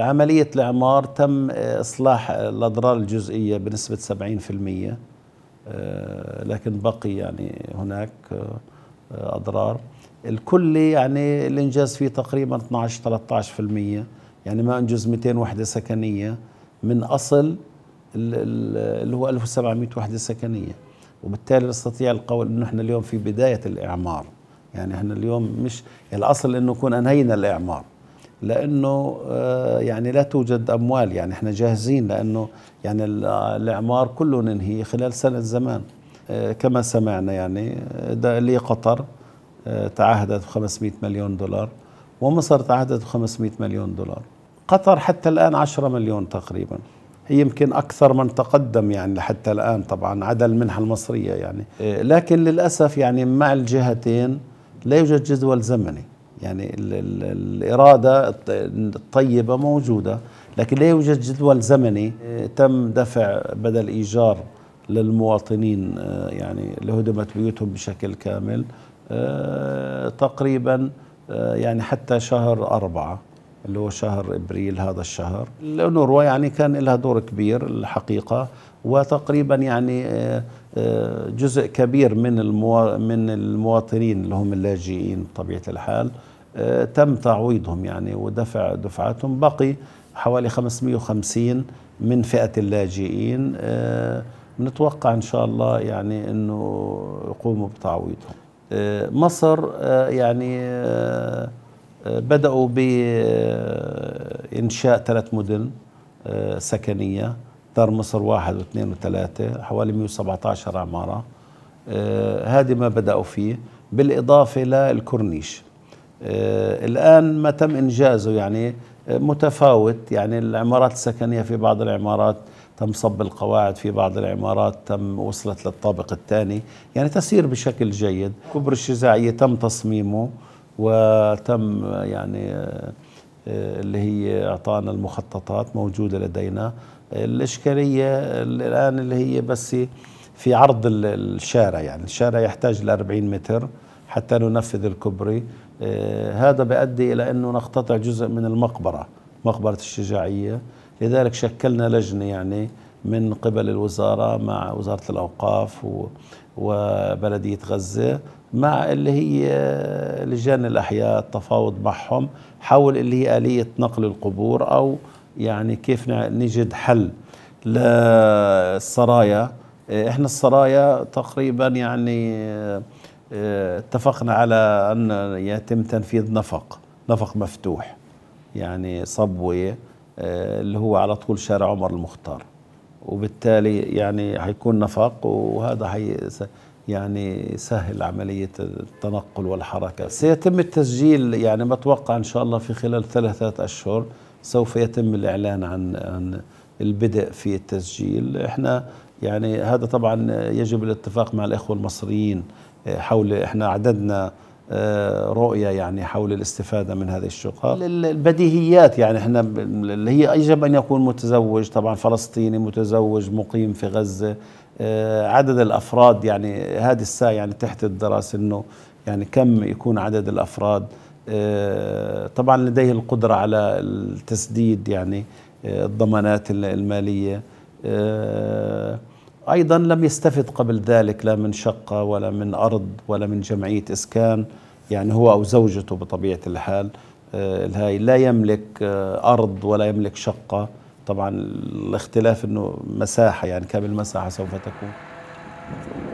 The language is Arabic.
عملية الإعمار تم إصلاح الأضرار الجزئية بنسبة 70% آه، لكن بقي يعني هناك آه، أضرار الكلي يعني الإنجاز فيه تقريبا 12-13% يعني ما أنجز 200 وحدة سكنية من أصل اللي هو 1700 وحدة سكنية وبالتالي نستطيع القول أنه إحنا اليوم في بداية الإعمار يعني إحنا اليوم مش يعني الأصل أنه نكون أنهينا الإعمار لانه آه، يعني لا توجد اموال يعني احنا جاهزين لانه يعني الاعمار كله ننهي خلال سنه زمان آه، كما سمعنا يعني اللي آه، قطر تعهدت ب 500 مليون دولار ومصر تعهدت ب 500 مليون دولار قطر حتى الان 10 مليون تقريبا هي يمكن اكثر من تقدم يعني حتى الان طبعا عدا المنحه المصريه يعني لكن للاسف يعني مع الجهتين لا يوجد جدول زمني يعني الـ الـ الإرادة الطيبة موجودة لكن لا يوجد جدول زمني آه، تم دفع بدل إيجار للمواطنين آه، يعني اللي هدمت بيوتهم بشكل كامل آه، تقريبا يعني حتى شهر أربعة اللي هو شهر إبريل هذا الشهر الأنوروا يعني كان لها دور كبير الحقيقة وتقريبا يعني جزء كبير من المواطنين اللي هم اللاجئين بطبيعة الحال آه، تم تعويضهم يعني ودفع دفعاتهم بقي حوالي 550 من فئة اللاجئين بنتوقع آه، إن شاء الله يعني أنه يقوموا بتعويضهم آه، مصر يعني بدأوا بإنشاء ثلاث مدن سكنية دار مصر واحد واثنين وثلاثة حوالي 117 عمارة هذه ما بدأوا فيه بالإضافة للكورنيش آه، الآن ما تم إنجازه يعني آه، متفاوت يعني العمارات السكنية في بعض العمارات تم صب القواعد في بعض العمارات تم وصلت للطابق الثاني يعني تسير بشكل جيد كبر الشزاعية تم تصميمه وتم يعني آه، اللي هي أعطانا المخططات موجودة لدينا الإشكالية الآن اللي هي بس في عرض الشارع يعني الشارع يحتاج ل 40 متر حتى ننفذ الكوبري آه، هذا بيؤدي إلى أنه نقتطع جزء من المقبرة مقبرة الشجاعية لذلك شكلنا لجنة يعني من قبل الوزارة مع وزارة الأوقاف وبلدية غزة مع اللي هي لجان الأحياء التفاوض معهم حول اللي هي آلية نقل القبور أو يعني كيف نجد حل للسرايا احنا السرايا تقريبا يعني اتفقنا على أن يتم تنفيذ نفق نفق مفتوح يعني صبوة آه، اللي هو على طول شارع عمر المختار وبالتالي يعني حيكون نفق وهذا حي يعني يسهل عملية التنقل والحركة سيتم التسجيل يعني متوقع إن شاء الله في خلال ثلاثة أشهر سوف يتم الإعلان عن, عن البدء في التسجيل إحنا يعني هذا طبعا يجب الاتفاق مع الإخوة المصريين حول احنا عددنا آه، رؤية يعني حول الاستفادة من هذه الشقق البديهيات يعني احنا اللي هي يجب أن يكون متزوج طبعا فلسطيني متزوج مقيم في غزة آه، عدد الأفراد يعني هذه الساعة يعني تحت الدراسة أنه يعني كم يكون عدد الأفراد آه، طبعا لديه القدرة على التسديد يعني الضمانات المالية أيضا لم يستفد قبل ذلك لا من شقة ولا من أرض ولا من جمعية إسكان يعني هو أو زوجته بطبيعة الحال آه، الهاي لا يملك آه، أرض ولا يملك شقة طبعا الاختلاف أنه مساحة يعني كم المساحة سوف تكون